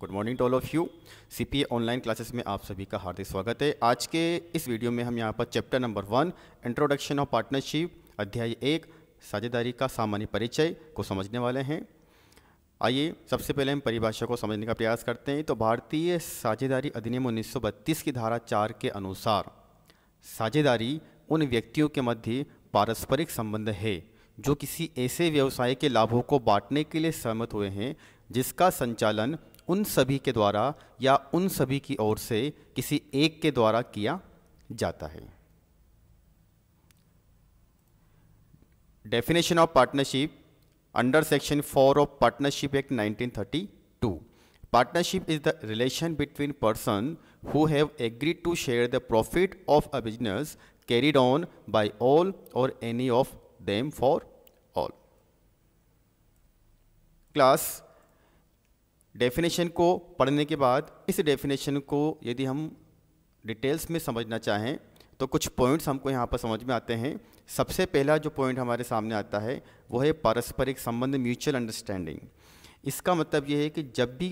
good morning to all of you CPA online classes में आप सभी का हार्दिक स्वागत है आज के इस वीडियो में हम यहाँ पर chapter number one introduction of partnership अध्याय एक साझेदारी का सामान्य परिचय को समझने वाले हैं आइए सबसे पहले हम परिभाषा को समझने का प्रयास करते हैं तो भारतीय साझेदारी अधिनियम बत्तीस की धारा चार के अनुसार साझेदारी उन व्यक्तियों के मध्य पारस्परिक संबंध है जो किसी ऐसे व्यवसाय के लाभों को बांटने के लिए सहमत हुए हैं जिसका संचालन उन सभी के द्वारा या उन सभी की ओर से किसी एक के द्वारा किया जाता है definition of partnership under section four of partnership act 1932 partnership is the relation between person who have agreed to share the profit of a business carried on by all और any of them for all class definition को पढ़ने के बाद इस definition को यदि हम details में समझना चाहें तो कुछ पॉइंट्स हमको यहाँ पर समझ में आते हैं सबसे पहला जो पॉइंट हमारे सामने आता है वो है पारस्परिक संबंध म्यूचुअल अंडरस्टैंडिंग इसका मतलब ये है कि जब भी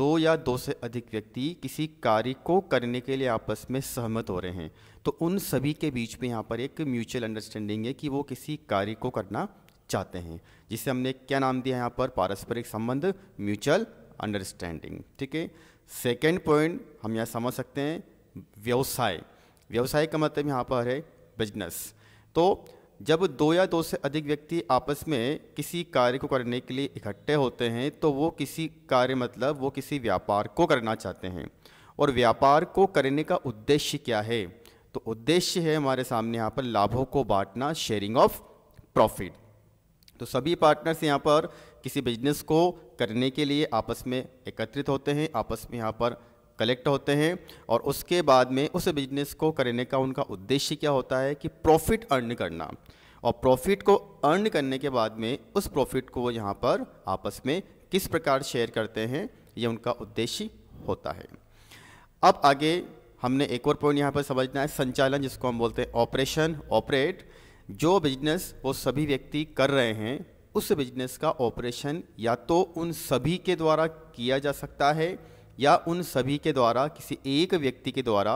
दो या दो से अधिक व्यक्ति किसी कार्य को करने के लिए आपस में सहमत हो रहे हैं तो उन सभी के बीच में यहाँ पर एक म्यूचुअल अंडरस्टैंडिंग है कि वो किसी कार्य को करना चाहते हैं जिसे हमने क्या नाम दिया यहाँ पर पारस्परिक संबंध म्यूचुअल अंडरस्टैंडिंग ठीक है सेकेंड पॉइंट हम यहाँ समझ सकते हैं व्यवसाय व्यवसाय का मतलब यहाँ पर है बिजनेस तो जब दो या दो से अधिक व्यक्ति आपस में किसी कार्य को करने के लिए इकट्ठे होते हैं तो वो किसी कार्य मतलब वो किसी व्यापार को करना चाहते हैं और व्यापार को करने का उद्देश्य क्या है तो उद्देश्य है हमारे सामने यहाँ पर लाभों को बांटना शेयरिंग ऑफ प्रॉफिट तो सभी पार्टनर्स यहाँ पर किसी बिजनेस को करने के लिए आपस में एकत्रित होते हैं आपस में यहाँ पर कलेक्ट होते हैं और उसके बाद में उस बिजनेस को करने का उनका उद्देश्य क्या होता है कि प्रॉफिट अर्न करना और प्रॉफिट को अर्न करने के बाद में उस प्रॉफिट को वो यहाँ पर आपस में किस प्रकार शेयर करते हैं ये उनका उद्देश्य होता है अब आगे हमने एक और पॉइंट यहाँ पर समझना है संचालन जिसको हम बोलते हैं ऑपरेशन ऑपरेट जो बिजनेस वो सभी व्यक्ति कर रहे हैं उस बिजनेस का ऑपरेशन या तो उन सभी के द्वारा किया जा सकता है या उन सभी के द्वारा किसी एक व्यक्ति के द्वारा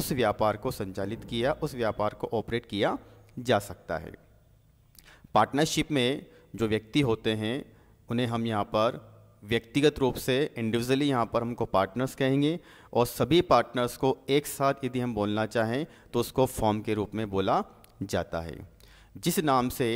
उस व्यापार को संचालित किया उस व्यापार को ऑपरेट किया जा सकता है पार्टनरशिप में जो व्यक्ति होते हैं उन्हें हम यहाँ पर व्यक्तिगत रूप से इंडिविजुअली यहाँ पर हमको पार्टनर्स कहेंगे और सभी पार्टनर्स को एक साथ यदि हम बोलना चाहें तो उसको फॉर्म के रूप में बोला जाता है जिस नाम से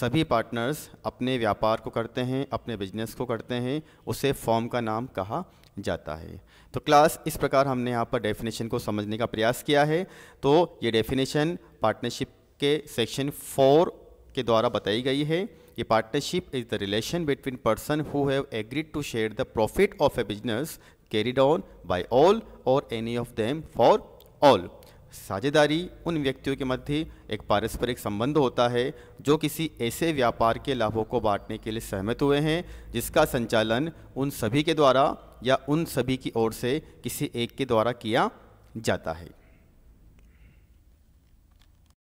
सभी पार्टनर्स अपने व्यापार को करते हैं अपने बिजनेस को करते हैं उसे फॉर्म का नाम कहा जाता है तो क्लास इस प्रकार हमने यहाँ पर डेफिनेशन को समझने का प्रयास किया है तो ये डेफिनेशन पार्टनरशिप के सेक्शन फोर के द्वारा बताई गई है ये partnership is the relation between person who have agreed to share the profit of a business carried on by all और any of them for all साझेदारी उन व्यक्तियों के मध्य एक पारस्परिक संबंध होता है जो किसी ऐसे व्यापार के लाभों को बांटने के लिए सहमत हुए हैं जिसका संचालन उन सभी के द्वारा या उन सभी की ओर से किसी एक के द्वारा किया जाता है